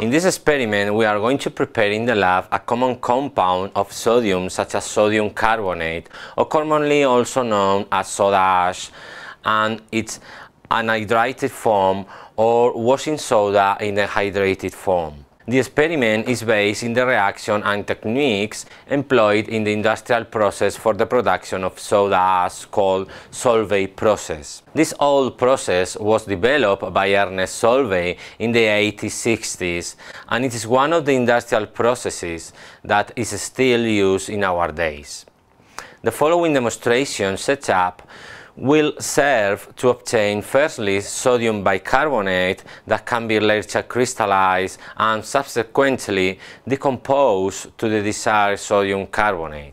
In this experiment, we are going to prepare in the lab a common compound of sodium such as sodium carbonate, or commonly also known as soda ash, and it's anhydrated form or washing soda in the hydrated form. The experiment is based in the reaction and techniques employed in the industrial process for the production of soda ash called Solvay process. This old process was developed by Ernest Solvay in the 1860s and it is one of the industrial processes that is still used in our days. The following demonstration sets up will serve to obtain firstly sodium bicarbonate that can be later crystallized and subsequently decomposed to the desired sodium carbonate.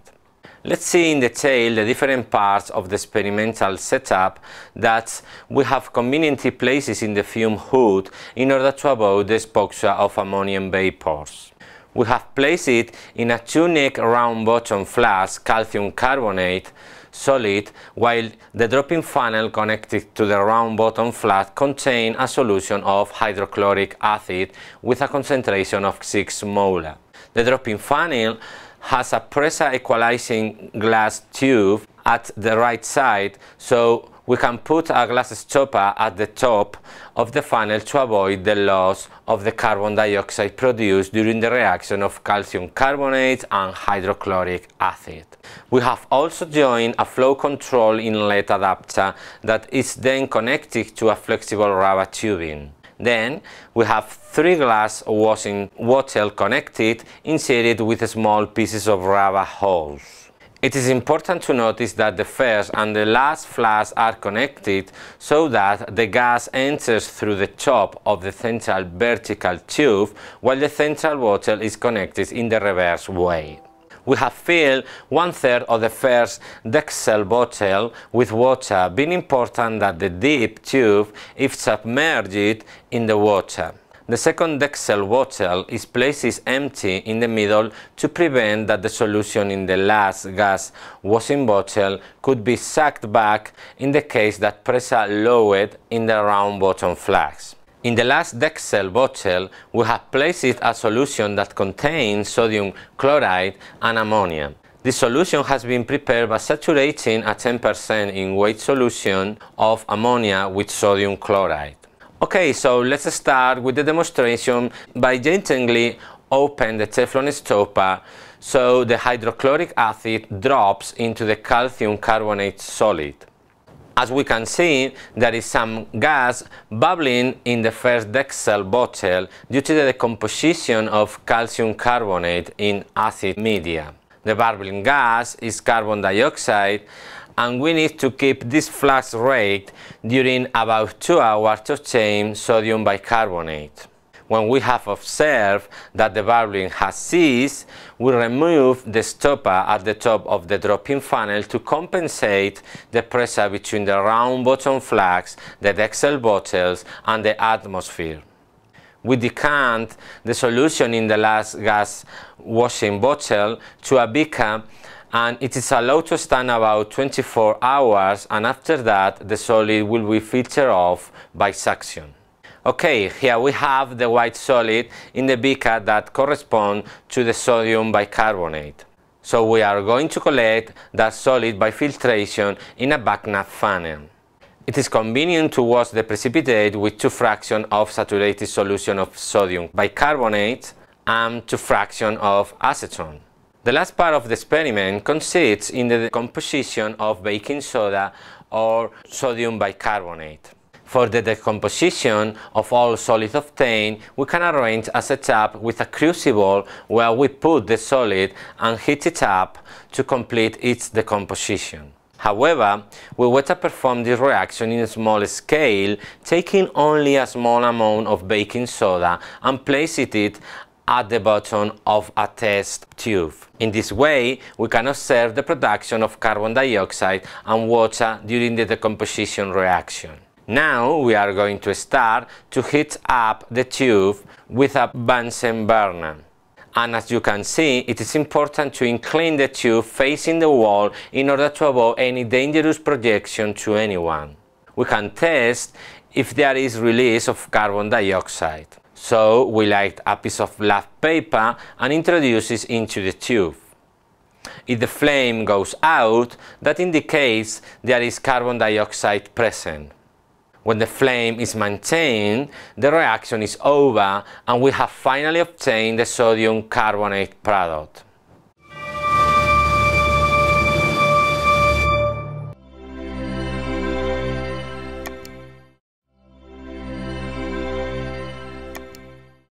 Let's see in detail the different parts of the experimental setup that we have conveniently places in the fume hood in order to avoid the exposure of ammonium vapors. We have placed it in a two-neck round bottom flask calcium carbonate solid, while the dropping funnel connected to the round bottom flat contains a solution of hydrochloric acid with a concentration of 6 molar. The dropping funnel has a pressure equalizing glass tube at the right side, so we can put a glass stopper at the top of the funnel to avoid the loss of the carbon dioxide produced during the reaction of calcium carbonate and hydrochloric acid. We have also joined a flow control inlet adapter that is then connected to a flexible rubber tubing. Then we have three glass washing wattle connected inserted with small pieces of rubber holes. It is important to notice that the first and the last flask are connected so that the gas enters through the top of the central vertical tube while the central bottle is connected in the reverse way. We have filled one third of the first Dexel bottle with water, being important that the deep tube is submerged in the water. The second Dexel bottle is placed empty in the middle to prevent that the solution in the last gas washing bottle could be sucked back in the case that pressure lowered in the round bottom flask. In the last Dexel bottle, we have placed a solution that contains sodium chloride and ammonia. This solution has been prepared by saturating a 10% in weight solution of ammonia with sodium chloride. Okay, so let's start with the demonstration by gently open the Teflon stopper so the hydrochloric acid drops into the calcium carbonate solid. As we can see, there is some gas bubbling in the first Dexel bottle due to the decomposition of calcium carbonate in acid media. The bubbling gas is carbon dioxide and we need to keep this flask rate during about 2 hours to change sodium bicarbonate. When we have observed that the bubbling has ceased, we remove the stopper at the top of the dropping funnel to compensate the pressure between the round bottom flask, the Dexel bottles and the atmosphere we decant the solution in the last gas washing bottle to a beaker and it is allowed to stand about 24 hours and after that the solid will be filtered off by suction. Okay, here we have the white solid in the beaker that corresponds to the sodium bicarbonate. So we are going to collect that solid by filtration in a Buckner funnel. It is convenient to wash the precipitate with 2 fraction of saturated solution of sodium bicarbonate and 2 fraction of acetone. The last part of the experiment consists in the decomposition of baking soda or sodium bicarbonate. For the decomposition of all solids obtained, we can arrange a setup with a crucible where we put the solid and heat it up to complete its decomposition. However, we to perform this reaction in a small scale, taking only a small amount of baking soda and placing it at the bottom of a test tube. In this way, we can observe the production of carbon dioxide and water during the decomposition reaction. Now we are going to start to heat up the tube with a Bunsen burner. And as you can see, it is important to incline the tube facing the wall in order to avoid any dangerous projection to anyone. We can test if there is release of carbon dioxide. So we light a piece of black paper and introduce it into the tube. If the flame goes out, that indicates there is carbon dioxide present. When the flame is maintained, the reaction is over and we have finally obtained the sodium carbonate product.